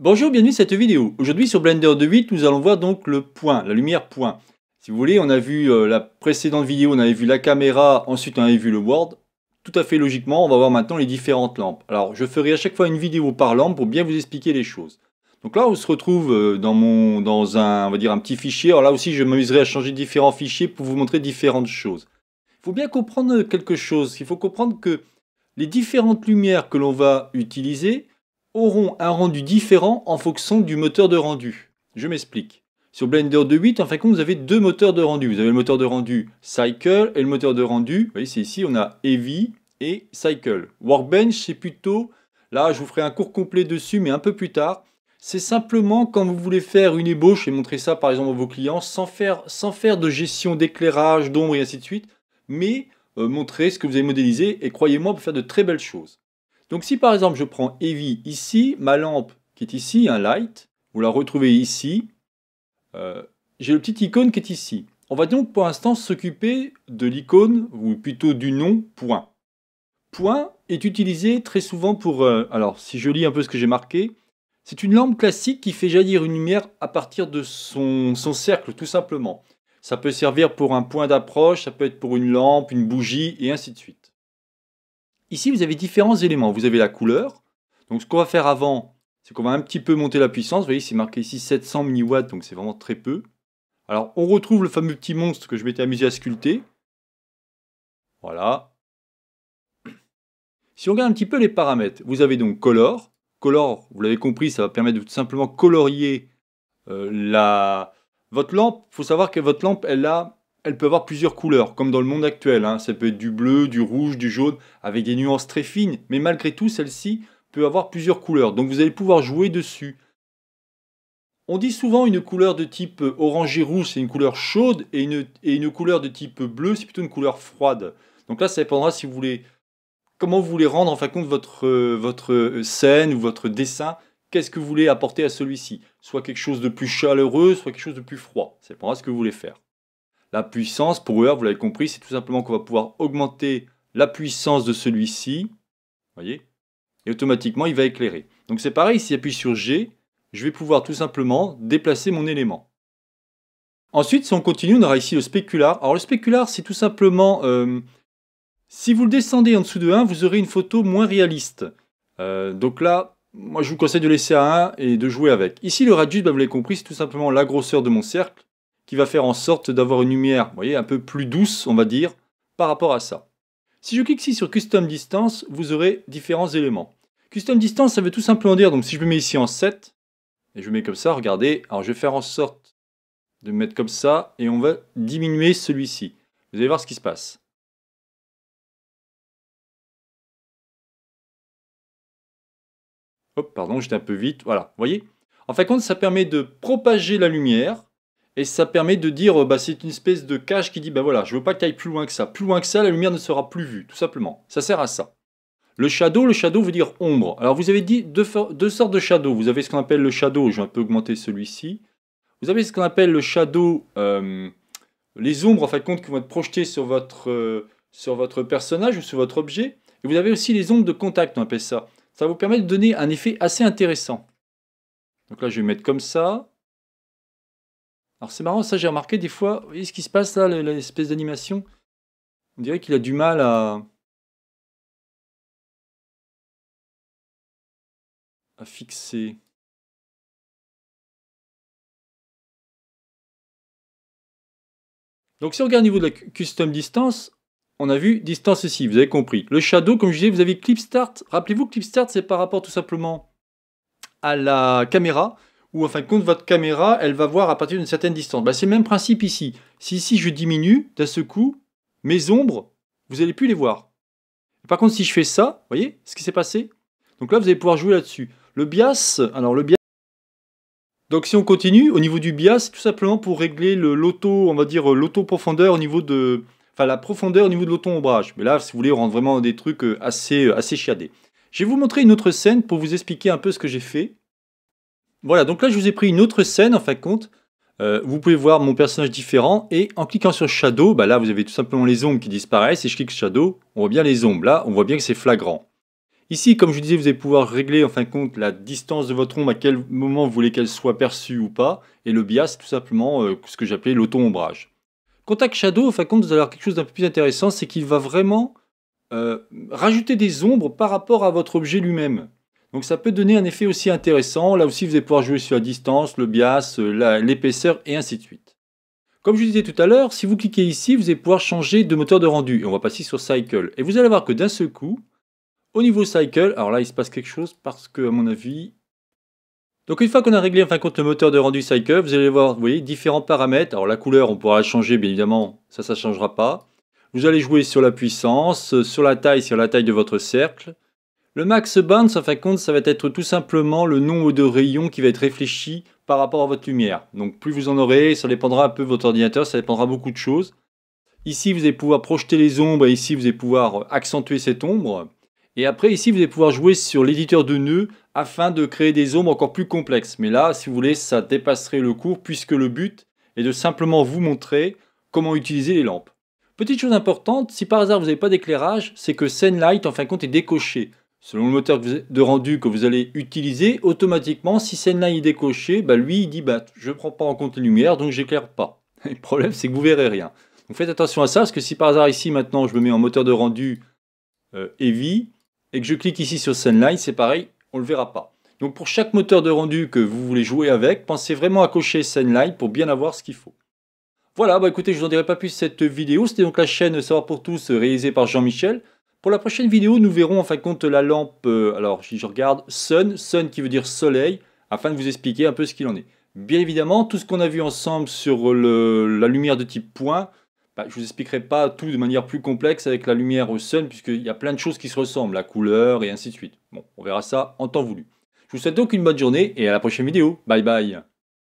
Bonjour, bienvenue à cette vidéo. Aujourd'hui sur Blender 2.8, nous allons voir donc le point, la lumière point. Si vous voulez, on a vu euh, la précédente vidéo, on avait vu la caméra, ensuite on avait vu le world. Tout à fait logiquement, on va voir maintenant les différentes lampes. Alors, je ferai à chaque fois une vidéo par lampe pour bien vous expliquer les choses. Donc là, on se retrouve euh, dans, mon, dans un, on va dire un petit fichier. Alors là aussi, je m'amuserai à changer différents fichiers pour vous montrer différentes choses. Il faut bien comprendre quelque chose. Il faut comprendre que les différentes lumières que l'on va utiliser, auront un rendu différent en fonction du moteur de rendu. Je m'explique. Sur Blender 2.8, en fin de compte, vous avez deux moteurs de rendu. Vous avez le moteur de rendu Cycle et le moteur de rendu. Vous voyez, c'est ici, on a Heavy et Cycle. Workbench, c'est plutôt, là, je vous ferai un cours complet dessus, mais un peu plus tard. C'est simplement quand vous voulez faire une ébauche et montrer ça, par exemple, à vos clients, sans faire, de gestion d'éclairage, d'ombre et ainsi de suite, mais euh, montrer ce que vous avez modélisé. Et croyez-moi, on peut faire de très belles choses. Donc si par exemple je prends heavy ici, ma lampe qui est ici, un light, vous la retrouvez ici, euh, j'ai le petit icône qui est ici. On va donc pour l'instant s'occuper de l'icône, ou plutôt du nom point. Point est utilisé très souvent pour... Euh, alors si je lis un peu ce que j'ai marqué, c'est une lampe classique qui fait jaillir une lumière à partir de son cercle tout simplement. Ça peut servir pour un point d'approche, ça peut être pour une lampe, une bougie, et ainsi de suite. Ici, vous avez différents éléments. Vous avez la couleur. Donc, ce qu'on va faire avant, c'est qu'on va un petit peu monter la puissance. Vous voyez, c'est marqué ici 700 mW, donc c'est vraiment très peu. Alors, on retrouve le fameux petit monstre que je m'étais amusé à sculpter. Voilà. Si on regarde un petit peu les paramètres, vous avez donc color. Color, vous l'avez compris, ça va permettre de tout simplement colorier euh, la... votre lampe. Il faut savoir que votre lampe, elle a elle peut avoir plusieurs couleurs, comme dans le monde actuel. Hein. Ça peut être du bleu, du rouge, du jaune, avec des nuances très fines, mais malgré tout, celle-ci peut avoir plusieurs couleurs, donc vous allez pouvoir jouer dessus. On dit souvent une couleur de type orangé rouge, c'est une couleur chaude, et une, couleur de type bleu, c'est plutôt une couleur froide. Donc là, ça dépendra si vous voulez, comment vous voulez rendre en fin de compte votre, euh, votre euh, scène ou votre dessin. Qu'est-ce que vous voulez apporter à celui-ci Soit quelque chose de plus chaleureux, soit quelque chose de plus froid. Ça dépendra ce que vous voulez faire. La puissance, pour Euler, vous l'avez compris, c'est tout simplement qu'on va pouvoir augmenter la puissance de celui-ci, voyez, et automatiquement il va éclairer. Donc c'est pareil, si j'appuie sur G, je vais pouvoir tout simplement déplacer mon élément. Ensuite, si on continue, on aura ici le spécular. Alors le specular, c'est tout simplement, euh, si vous le descendez en dessous de 1, vous aurez une photo moins réaliste. Euh, donc là, moi je vous conseille de laisser à 1 et de jouer avec. Ici, le radius, bah, vous l'avez compris, c'est tout simplement la grosseur de mon cercle qui va faire en sorte d'avoir une lumière, vous voyez, un peu plus douce, on va dire, par rapport à ça. Si je clique ici sur Custom Distance, vous aurez différents éléments. Custom Distance, ça veut tout simplement dire, donc si je me mets ici en 7, et je mets comme ça, regardez, alors je vais faire en sorte de me mettre comme ça, et on va diminuer celui-ci. Vous allez voir ce qui se passe. Hop, pardon, j'étais un peu vite, voilà, vous voyez En fin de compte, ça permet de propager la lumière, et ça permet de dire, euh, bah, c'est une espèce de cage qui dit, bah voilà, je veux pas que tu ailles plus loin que ça. Plus loin que ça, la lumière ne sera plus vue, tout simplement. Ça sert à ça. Le shadow, le shadow veut dire ombre. Alors vous avez dit deux, sortes de shadow. Vous avez ce qu'on appelle le shadow, je vais un peu augmenter celui-ci. Vous avez ce qu'on appelle le shadow, euh, les ombres en fait compte qui vont être projetées sur votre, euh, sur votre personnage ou sur votre objet. Et vous avez aussi les ombres de contact, on appelle ça. Ça vous permet de donner un effet assez intéressant. Donc là, je vais mettre comme ça. Alors c'est marrant, ça j'ai remarqué des fois, vous voyez ce qui se passe là, l'espèce d'animation On dirait qu'il a du mal à... à fixer. Donc si on regarde au niveau de la custom distance, on a vu distance ici, vous avez compris. Le shadow, comme je disais, vous avez clip start. Rappelez-vous, clip start, c'est par rapport tout simplement à la caméra. Ou en fin de compte votre caméra elle va voir à partir d'une certaine distance. Bah, c'est le même principe ici. Si ici je diminue, d'un seul coup, mes ombres, vous n'allez plus les voir. Par contre, si je fais ça, vous voyez ce qui s'est passé Donc là, vous allez pouvoir jouer là-dessus. Le bias, alors le bias. Donc si on continue, au niveau du bias, tout simplement pour régler l'auto, on va dire l'auto-profondeur au niveau de. Enfin la profondeur au niveau de l'auto-ombrage. Mais là, si vous voulez, on rentre vraiment dans des trucs euh, assez, euh, assez chiadés. Je vais vous montrer une autre scène pour vous expliquer un peu ce que j'ai fait. Voilà, donc là je vous ai pris une autre scène en fin de compte. Euh, vous pouvez voir mon personnage différent et en cliquant sur Shadow, bah là vous avez tout simplement les ombres qui disparaissent et je clique Shadow, on voit bien les ombres. Là, on voit bien que c'est flagrant. Ici, comme je vous disais, vous allez pouvoir régler en fin de compte la distance de votre ombre, à quel moment vous voulez qu'elle soit perçue ou pas, et le bias, tout simplement euh, ce que j'appelais l'auto-ombrage. Contact Shadow, en fin de compte, vous allez avoir quelque chose d'un peu plus intéressant, c'est qu'il va vraiment euh, rajouter des ombres par rapport à votre objet lui-même. Donc ça peut donner un effet aussi intéressant. Là aussi, vous allez pouvoir jouer sur la distance, le bias, euh, l'épaisseur et ainsi de suite. Comme je vous disais tout à l'heure, si vous cliquez ici, vous allez pouvoir changer de moteur de rendu. Et on va passer sur Cycle. Et vous allez voir que d'un seul coup, au niveau Cycle, alors là, il se passe quelque chose parce que, à mon avis... Donc une fois qu'on a réglé en fin compte le moteur de rendu Cycle, vous allez voir, vous voyez, différents paramètres. Alors la couleur, on pourra la changer, bien évidemment, ça, ça ne changera pas. Vous allez jouer sur la puissance, euh, sur la taille, sur la taille de votre cercle. Le max bounce, en fin de compte, ça va être tout simplement le nombre de rayons qui va être réfléchi par rapport à votre lumière. Donc plus vous en aurez, ça dépendra un peu de votre ordinateur, ça dépendra beaucoup de choses. Ici, vous allez pouvoir projeter les ombres et ici, vous allez pouvoir accentuer cette ombre. Et après, ici, vous allez pouvoir jouer sur l'éditeur de nœuds afin de créer des ombres encore plus complexes. Mais là, si vous voulez, ça dépasserait le cours puisque le but est de simplement vous montrer comment utiliser les lampes. Petite chose importante, si par hasard vous n'avez pas d'éclairage, c'est que Light, en fin de compte est décoché. Selon le moteur de rendu que vous allez utiliser, automatiquement, si scène est décoché, bah, lui, il dit bah, je ne prends pas en compte les lumières, donc j'éclaire pas. le problème, c'est que vous verrez rien. Donc faites attention à ça, parce que si par hasard ici, maintenant, je me mets en moteur de rendu euh, Heavy, et que je clique ici sur light, c'est pareil, on ne le verra pas. Donc pour chaque moteur de rendu que vous voulez jouer avec, pensez vraiment à cocher light pour bien avoir ce qu'il faut. Voilà, bah écoutez, je vous en dirai pas plus cette vidéo. C'était donc la chaîne Savoir pour tous réalisée par Jean-Michel. Pour la prochaine vidéo, nous verrons en fin de compte la lampe, euh, alors je regarde, sun, sun qui veut dire soleil, afin de vous expliquer un peu ce qu'il en est. Bien évidemment, tout ce qu'on a vu ensemble sur la lumière de type point, bah, je ne vous expliquerai pas tout de manière plus complexe avec la lumière au sun, puisqu'il y a plein de choses qui se ressemblent, la couleur et ainsi de suite. Bon, on verra ça en temps voulu. Je vous souhaite donc une bonne journée et à la prochaine vidéo. Bye bye